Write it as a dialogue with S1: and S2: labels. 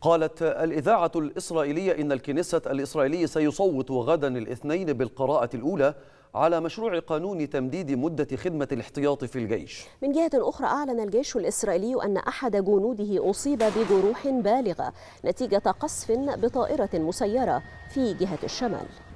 S1: قالت الإذاعة الإسرائيلية إن الكنيسة الإسرائيلي سيصوت غدا الاثنين بالقراءة الأولى على مشروع قانون تمديد مدة خدمة الاحتياط في الجيش
S2: من جهة أخرى أعلن الجيش الإسرائيلي أن أحد جنوده أصيب بجروح بالغة نتيجة قصف بطائرة مسيرة في جهة الشمال